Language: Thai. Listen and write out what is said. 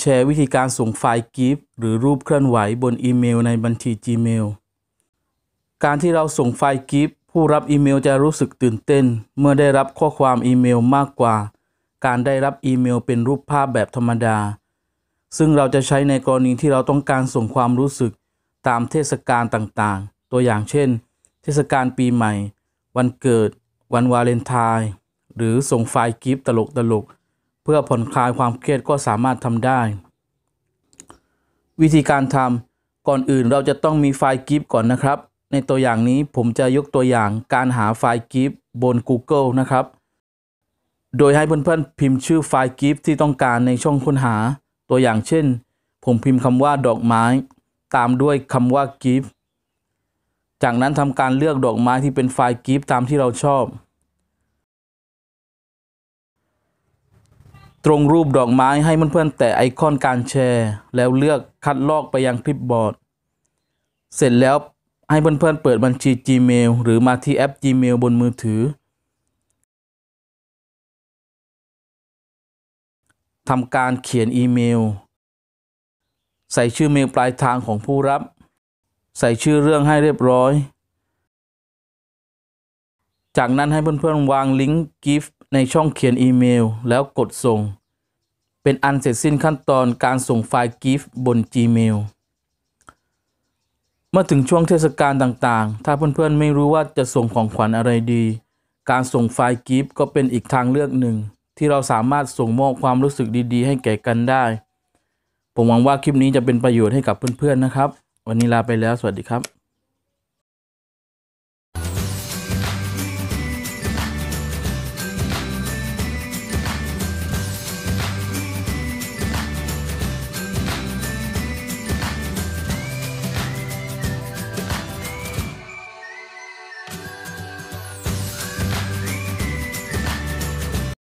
แชร์วิธีการส่งไฟล์กิฟหรือรูปเคลื่อนไหวบนอีเมล ในบัญชี Gmail การที่เราส่งไฟล์กิฟผู้รับอีเมลจะรู้สึกตื่นเต้น เมื่อได้รับข้อความอีเมลมากกว่า การได้รับอีเมลเป็นรูปภาพแบบธรรมดา ซึ่งเราจะใช้ในกรณีที่เราต้องการส่งความรู้สึกตามเทศกาลต่างๆ ตัวอย่างเช่นเทศกาลปีใหม่ วันเกิด วันวาเลนไทน์หรือส่งไฟล์กิฟต์ตลกๆเพื่อผ่อนคลายความเครียดก็สามารถทำได้ วิธีการทำก่อนอื่นเราจะต้องมีไฟล์กิฟก่อนนะครับ ในตัวอย่างนี้ผมจะยกตัวอย่างการหาไฟล์กิฟบน Google นะครับ โดยให้เพื่อนๆพิมพ์ชื่อไฟล์กิฟที่ต้องการในช่องค้นหา ตัวอย่างเช่น ผมพิมพ์คำว่าดอกไม้ ตามด้วยคำว่ากิฟจากนั้นทำการเลือกดอกไม้ที่เป็นไฟล์กิฟตามที่เราชอบตรงรูปดอกไม้ให้เพื่อนๆแตะไอคอนการแชร์ แล้วเลือกคัดลอกไปยังคลิปบอร์ด เสร็จแล้วให้เพื่อนๆเปิดบัญชี Gmail หรือมาที่แอป Gmail บนมือถือทำการเขียนอีเมล ใส่ชื่อเมลปลายทางของผู้รับ ใส่ชื่อเรื่องให้เรียบร้อยจากนั้นให้เพื่อน ๆ วางลิงก์กิฟต์ในช่องเขียนอีเมลแล้วกดส่ง เป็นอันเสร็จสิ้นขั้นตอนการส่งไฟล์กิฟต์บน Gmail เมื่อถึงช่วงเทศกาลต่างๆ ถ้าเพื่อนๆไม่รู้ว่าจะส่งของขวัญอะไรดี การส่งไฟล์กิฟต์ก็เป็นอีกทางเลือกหนึ่ง ที่เราสามารถส่งมอบความรู้สึกดี ๆ ให้แก่กันได้ ผมหวังว่าคลิปนี้จะเป็นประโยชน์ให้กับเพื่อนๆนะครับ วันนี้ลาไปแล้วสวัสดีครับ